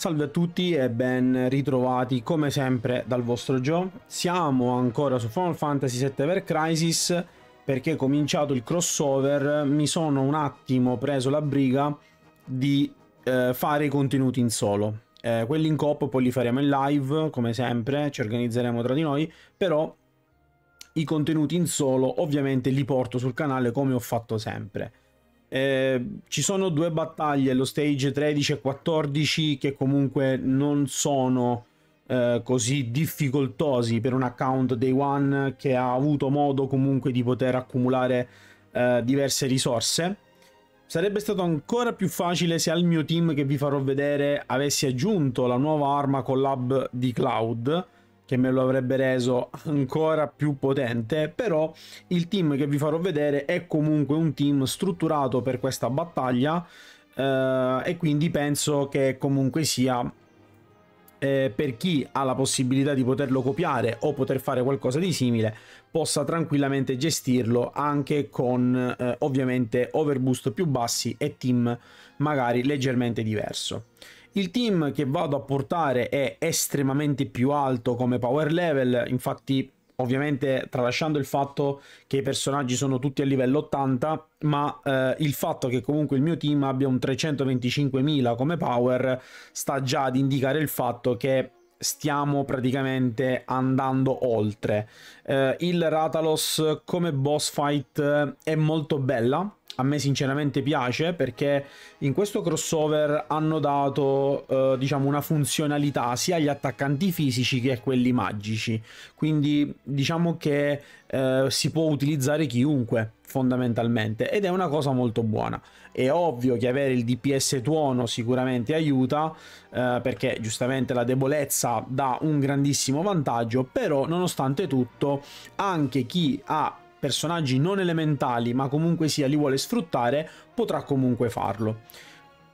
Salve a tutti e ben ritrovati come sempre dal vostro Joe. Siamo ancora su Final Fantasy VII per Crisis perché cominciato il crossover mi sono un attimo preso la briga di eh, fare i contenuti in solo. Eh, quelli in coop poi li faremo in live come sempre, ci organizzeremo tra di noi, però i contenuti in solo ovviamente li porto sul canale come ho fatto sempre. Eh, ci sono due battaglie, lo stage 13 e 14, che comunque non sono eh, così difficoltosi per un account day one che ha avuto modo comunque di poter accumulare eh, diverse risorse. Sarebbe stato ancora più facile se al mio team che vi farò vedere avessi aggiunto la nuova arma collab di Cloud, che me lo avrebbe reso ancora più potente, però il team che vi farò vedere è comunque un team strutturato per questa battaglia eh, e quindi penso che comunque sia eh, per chi ha la possibilità di poterlo copiare o poter fare qualcosa di simile possa tranquillamente gestirlo anche con eh, ovviamente overboost più bassi e team magari leggermente diverso. Il team che vado a portare è estremamente più alto come power level, infatti ovviamente tralasciando il fatto che i personaggi sono tutti a livello 80, ma eh, il fatto che comunque il mio team abbia un 325.000 come power sta già ad indicare il fatto che stiamo praticamente andando oltre. Eh, il Ratalos come boss fight è molto bella, a me sinceramente piace perché in questo crossover hanno dato eh, diciamo una funzionalità sia agli attaccanti fisici che a quelli magici quindi diciamo che eh, si può utilizzare chiunque fondamentalmente ed è una cosa molto buona è ovvio che avere il DPS tuono sicuramente aiuta eh, perché giustamente la debolezza dà un grandissimo vantaggio però nonostante tutto anche chi ha personaggi non elementali ma comunque sia li vuole sfruttare, potrà comunque farlo.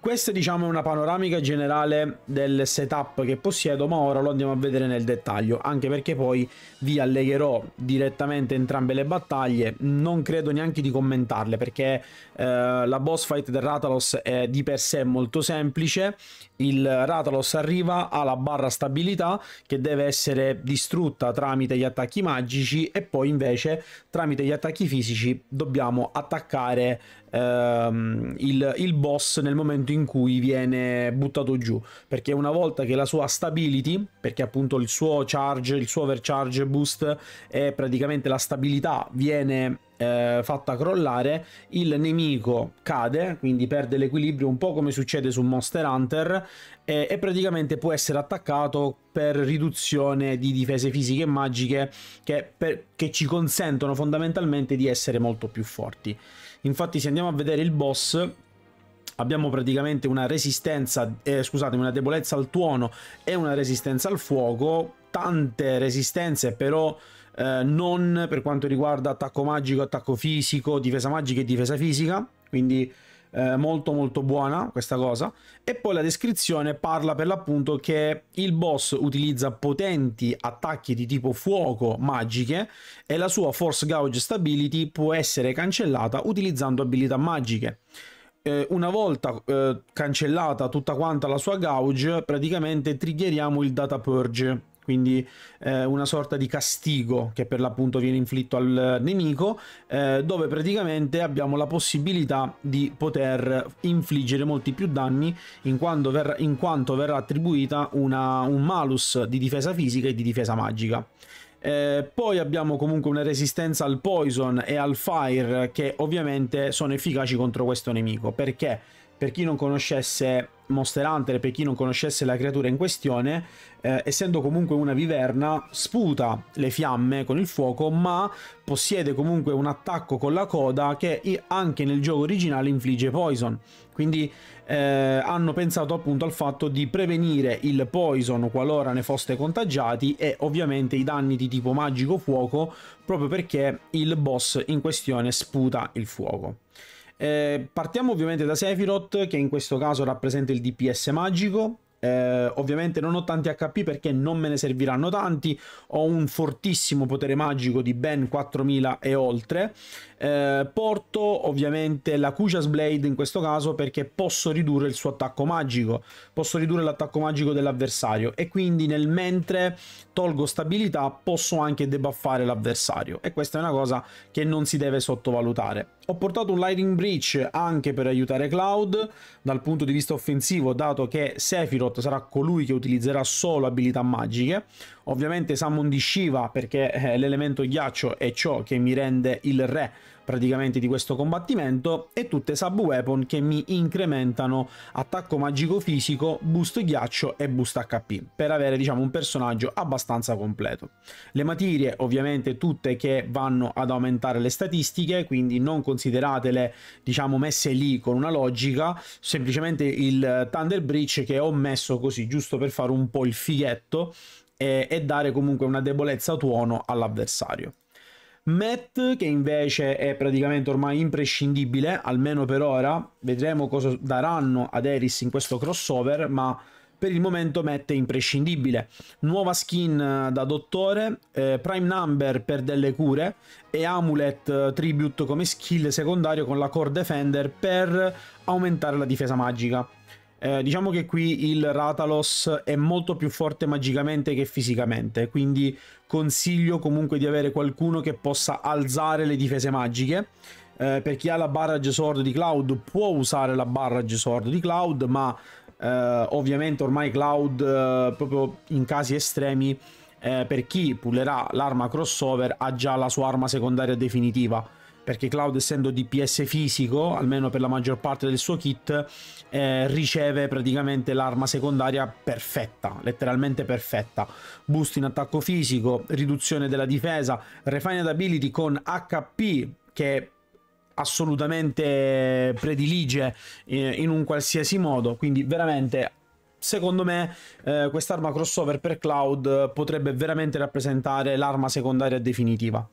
Questa diciamo è una panoramica generale del setup che possiedo, ma ora lo andiamo a vedere nel dettaglio, anche perché poi vi allegherò direttamente entrambe le battaglie, non credo neanche di commentarle perché eh, la boss fight del Ratalos è di per sé molto semplice, il Ratalos arriva alla barra stabilità che deve essere distrutta tramite gli attacchi magici e poi invece tramite gli attacchi fisici dobbiamo attaccare ehm, il, il, boss nel momento in cui viene buttato giù. Perché una volta che la sua stability, perché appunto il suo charge, il suo overcharge boost è praticamente la stabilità, viene eh, fatta crollare, il nemico cade, quindi perde l'equilibrio, un po' come succede su Monster Hunter, eh, e praticamente può essere attaccato per riduzione di difese fisiche e magiche che, per, che ci consentono fondamentalmente di essere molto più forti. Infatti se andiamo a vedere il boss abbiamo praticamente una resistenza, eh, scusate, una debolezza al tuono e una resistenza al fuoco, tante resistenze però eh, non per quanto riguarda attacco magico, attacco fisico, difesa magica e difesa fisica, quindi eh, molto molto buona questa cosa e poi la descrizione parla per l'appunto che il boss utilizza potenti attacchi di tipo fuoco magiche e la sua force gauge stability può essere cancellata utilizzando abilità magiche eh, una volta eh, cancellata tutta quanta la sua gauge praticamente triggeriamo il data purge quindi eh, una sorta di castigo che per l'appunto viene inflitto al nemico, eh, dove praticamente abbiamo la possibilità di poter infliggere molti più danni in quanto, ver in quanto verrà attribuita una, un malus di difesa fisica e di difesa magica. Eh, poi abbiamo comunque una resistenza al poison e al fire che ovviamente sono efficaci contro questo nemico perché per chi non conoscesse Monster Hunter, per chi non conoscesse la creatura in questione, eh, essendo comunque una viverna, sputa le fiamme con il fuoco, ma possiede comunque un attacco con la coda che anche nel gioco originale infligge poison. Quindi eh, hanno pensato appunto al fatto di prevenire il poison qualora ne foste contagiati e ovviamente i danni di tipo magico fuoco proprio perché il boss in questione sputa il fuoco. Eh, partiamo ovviamente da Sephiroth, che in questo caso rappresenta il DPS magico, eh, ovviamente non ho tanti HP perché non me ne serviranno tanti. Ho un fortissimo potere magico di ben 4000 e oltre. Eh, porto ovviamente la Kujas Blade in questo caso perché posso ridurre il suo attacco magico. Posso ridurre l'attacco magico dell'avversario. E quindi nel mentre tolgo stabilità posso anche debuffare l'avversario. E questa è una cosa che non si deve sottovalutare. Ho portato un Lightning Breach anche per aiutare Cloud dal punto di vista offensivo dato che Sephiroth Sephiroth sarà colui che utilizzerà solo abilità magiche. Ovviamente Summon di Shiva perché eh, l'elemento ghiaccio è ciò che mi rende il re praticamente di questo combattimento e tutte sub weapon che mi incrementano attacco magico fisico, boost ghiaccio e boost HP per avere diciamo un personaggio abbastanza completo. Le materie ovviamente tutte che vanno ad aumentare le statistiche quindi non consideratele diciamo messe lì con una logica semplicemente il Thunder Breach che ho messo così giusto per fare un po' il fighetto e, e dare comunque una debolezza tuono all'avversario. Matt che invece è praticamente ormai imprescindibile, almeno per ora, vedremo cosa daranno ad Eris in questo crossover, ma per il momento Matt è imprescindibile. Nuova skin eh, da dottore, eh, prime number per delle cure e amulet eh, tribute come skill secondario con la core defender per aumentare la difesa magica. Eh, diciamo che qui il Ratalos è molto più forte magicamente che fisicamente, quindi consiglio comunque di avere qualcuno che possa alzare le difese magiche. Eh, per chi ha la Barrage Sword di Cloud può usare la Barrage Sword di Cloud, ma eh, ovviamente ormai Cloud eh, proprio in casi estremi eh, per chi pullerà l'arma crossover ha già la sua arma secondaria definitiva perché Cloud essendo DPS fisico, almeno per la maggior parte del suo kit, eh, riceve praticamente l'arma secondaria perfetta, letteralmente perfetta. Boost in attacco fisico, riduzione della difesa, refined ability con HP che assolutamente predilige eh, in un qualsiasi modo, quindi veramente secondo me eh, quest'arma crossover per Cloud potrebbe veramente rappresentare l'arma secondaria definitiva.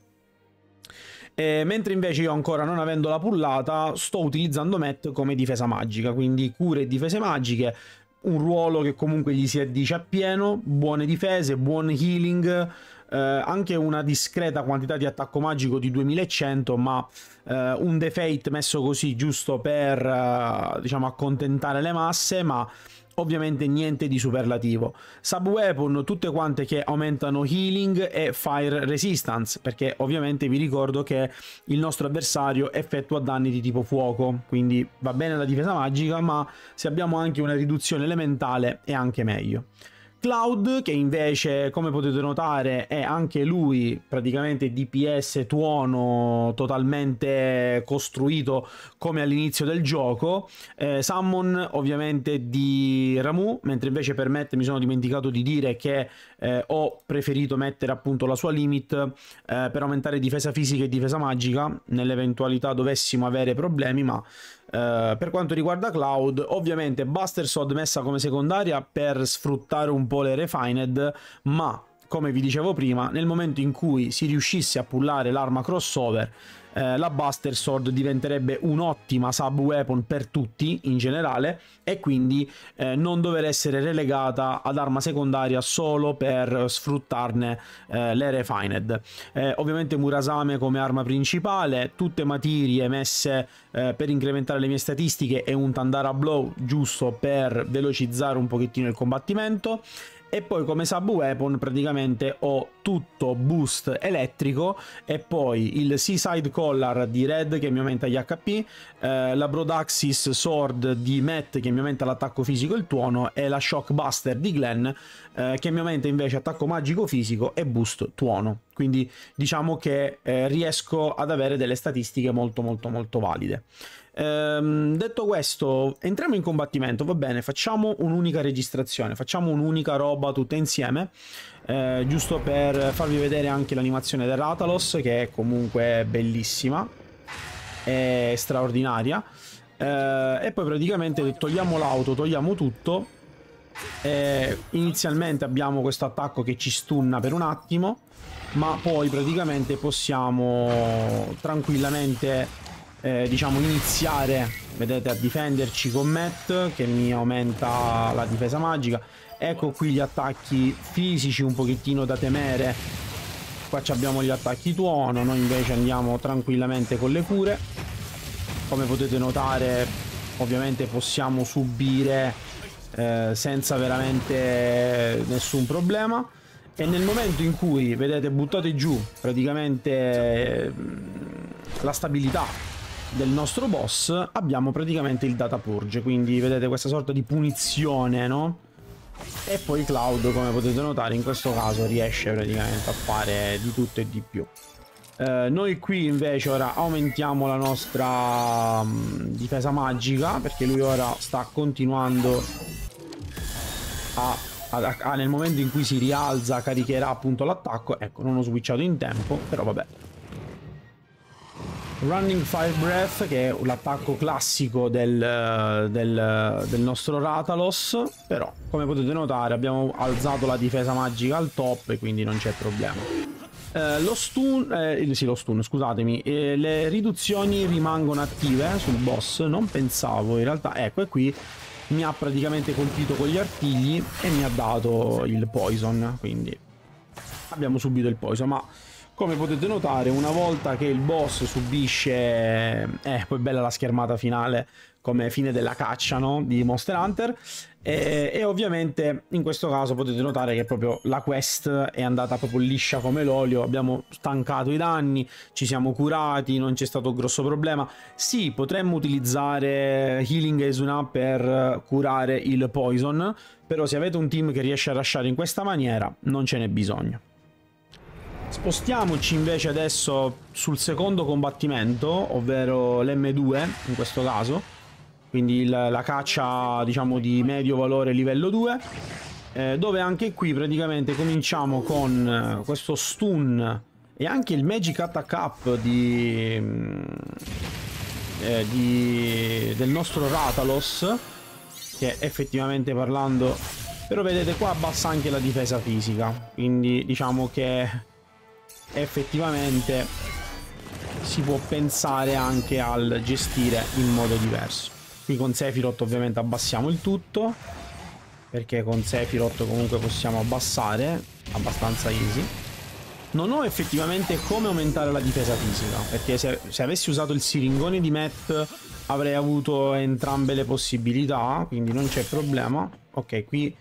Eh, mentre invece io ancora non avendo la pullata sto utilizzando Matt come difesa magica, quindi cure e difese magiche, un ruolo che comunque gli si addice appieno, buone difese, buon healing, eh, anche una discreta quantità di attacco magico di 2100, ma eh, un defate messo così giusto per eh, diciamo accontentare le masse, ma Ovviamente niente di superlativo. Subweapon, tutte quante che aumentano healing e fire resistance, perché ovviamente vi ricordo che il nostro avversario effettua danni di tipo fuoco, quindi va bene la difesa magica, ma se abbiamo anche una riduzione elementale è anche meglio. Cloud, che invece, come potete notare, è anche lui praticamente DPS tuono totalmente costruito come all'inizio del gioco. Eh, summon ovviamente di Ramu, mentre invece per Matt mi sono dimenticato di dire che eh, ho preferito mettere appunto la sua limit eh, per aumentare difesa fisica e difesa magica nell'eventualità dovessimo avere problemi, ma eh, per quanto riguarda Cloud, ovviamente Buster Sword messa come secondaria per sfruttare un po' le refined, ma come vi dicevo prima, nel momento in cui si riuscisse a pullare l'arma crossover, eh, la Buster Sword diventerebbe un'ottima sub weapon per tutti in generale e quindi eh, non dover essere relegata ad arma secondaria solo per sfruttarne eh, le refined. Eh, ovviamente Murasame come arma principale, tutte materie messe eh, per incrementare le mie statistiche e un Tandara Blow giusto per velocizzare un pochettino il combattimento e poi come sub weapon praticamente ho tutto boost elettrico e poi il seaside collar di red che mi aumenta gli hp eh, la brodaxis sword di matt che mi aumenta l'attacco fisico e il tuono e la Shock Buster di glenn eh, che mi aumenta invece attacco magico fisico e boost tuono quindi diciamo che eh, riesco ad avere delle statistiche molto molto molto valide. Ehm, detto questo, entriamo in combattimento, va bene, facciamo un'unica registrazione, facciamo un'unica roba tutte insieme, eh, giusto per farvi vedere anche l'animazione del Ratalos, che è comunque bellissima e straordinaria. Eh, e poi praticamente togliamo l'auto, togliamo tutto eh, inizialmente abbiamo questo attacco che ci stunna per un attimo, ma poi praticamente possiamo tranquillamente eh, diciamo iniziare vedete a difenderci con Matt che mi aumenta la difesa magica ecco qui gli attacchi fisici un pochettino da temere qua abbiamo gli attacchi tuono noi invece andiamo tranquillamente con le cure come potete notare ovviamente possiamo subire eh, senza veramente nessun problema e nel momento in cui vedete buttate giù praticamente eh, la stabilità del nostro boss abbiamo praticamente il data purge quindi vedete questa sorta di punizione no? e poi Cloud come potete notare in questo caso riesce praticamente a fare di tutto e di più eh, noi qui invece ora aumentiamo la nostra mh, mm, difesa magica perché lui ora sta continuando a, a, a, nel momento in cui si rialza caricherà appunto l'attacco. Ecco, non ho switchato in tempo, però vabbè. Running Fire Breath, che è l'attacco classico del, eh, del, del, nostro Ratalos, però come potete notare abbiamo alzato la difesa magica al top e quindi non c'è problema. Eh, lo stun, eh, sì lo stun, scusatemi, eh, le riduzioni rimangono attive eh, sul boss, non pensavo in realtà, ecco e qui mi ha praticamente colpito con gli artigli e mi ha dato il poison, quindi abbiamo subito il poison, ma come potete notare una volta che il boss subisce, eh poi bella la schermata finale come fine della caccia no? di Monster Hunter, e, eh, e, ovviamente in questo caso potete notare che proprio la quest è andata proprio liscia come l'olio, abbiamo stancato i danni, ci siamo curati, non c'è stato grosso problema. Sì, potremmo utilizzare Healing Esuna per curare il Poison, però se avete un team che riesce a lasciare in questa maniera non ce n'è bisogno. Spostiamoci invece adesso sul secondo combattimento, ovvero l'M2 in questo caso quindi la, la caccia diciamo di medio valore livello 2 eh, dove anche qui praticamente cominciamo con eh, questo stun e anche il magic attack up di, mm, eh, di, del nostro Ratalos che effettivamente parlando però vedete qua abbassa anche la difesa fisica quindi diciamo che effettivamente si può pensare anche al gestire in modo diverso Qui con Sephiroth ovviamente abbassiamo il tutto. Perché con Sephiroth comunque possiamo abbassare abbastanza easy. Non ho effettivamente come aumentare la difesa fisica, perché se, se avessi usato il siringone di Matt avrei avuto entrambe le possibilità, quindi non c'è problema. Ok, qui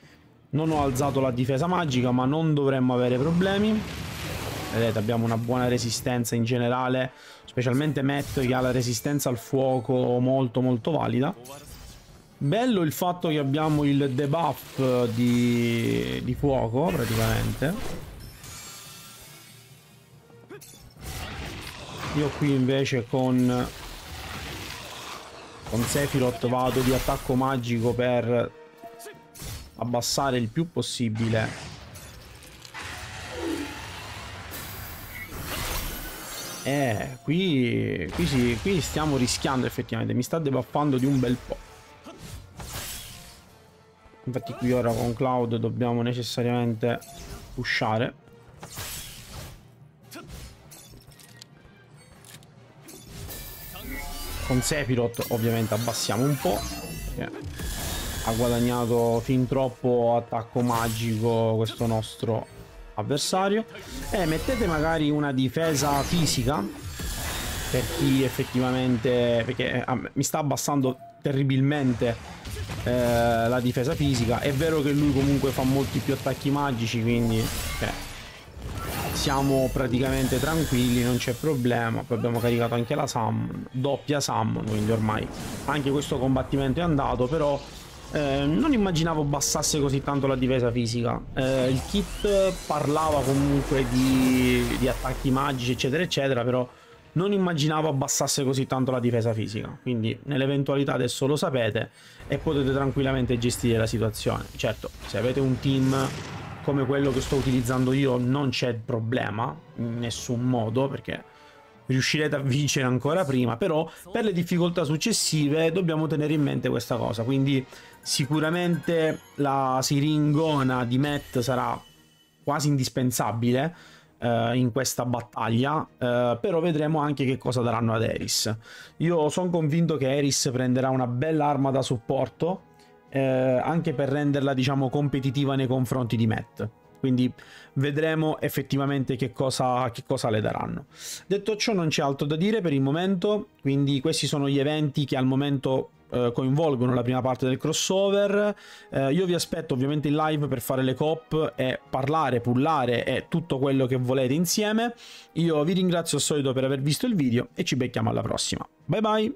non ho alzato la difesa magica, ma non dovremmo avere problemi. Vedete, abbiamo una buona resistenza in generale, specialmente Matt che ha la resistenza al fuoco molto molto valida. Bello il fatto che abbiamo il debuff di, di fuoco praticamente. Io qui invece con con Sephiroth vado di attacco magico per abbassare il più possibile Eh, qui, qui, sì, qui stiamo rischiando effettivamente, mi sta debuffando di un bel po'. Infatti qui ora con Cloud dobbiamo necessariamente pushare. Con Sepirot ovviamente abbassiamo un po'. Eh, ha guadagnato fin troppo attacco magico questo nostro avversario e eh, mettete magari una difesa fisica per chi effettivamente perché ah, mi sta abbassando terribilmente eh, la difesa fisica è vero che lui comunque fa molti più attacchi magici quindi eh, siamo praticamente tranquilli non c'è problema poi abbiamo caricato anche la summon doppia summon quindi ormai anche questo combattimento è andato però eh, non immaginavo bassasse così tanto la difesa fisica. Eh, il kit parlava comunque di, di, attacchi magici, eccetera, eccetera, però non immaginavo abbassasse così tanto la difesa fisica. Quindi nell'eventualità adesso lo sapete e potete tranquillamente gestire la situazione. Certo, se avete un team come quello che sto utilizzando io non c'è problema, in nessun modo, perché riuscirete a vincere ancora prima, però per le difficoltà successive dobbiamo tenere in mente questa cosa, quindi Sicuramente la siringona di Matt sarà quasi indispensabile eh, in questa battaglia, eh, però vedremo anche che cosa daranno ad Eris. Io sono convinto che Eris prenderà una bella arma da supporto, eh, anche per renderla diciamo competitiva nei confronti di Matt. Quindi vedremo effettivamente che cosa, che cosa, le daranno. Detto ciò non c'è altro da dire per il momento, quindi questi sono gli eventi che al momento eh, coinvolgono la prima parte del crossover. Eh, io vi aspetto ovviamente in live per fare le cop e parlare, pullare e tutto quello che volete insieme. Io vi ringrazio al solito per aver visto il video e ci becchiamo alla prossima. Bye bye!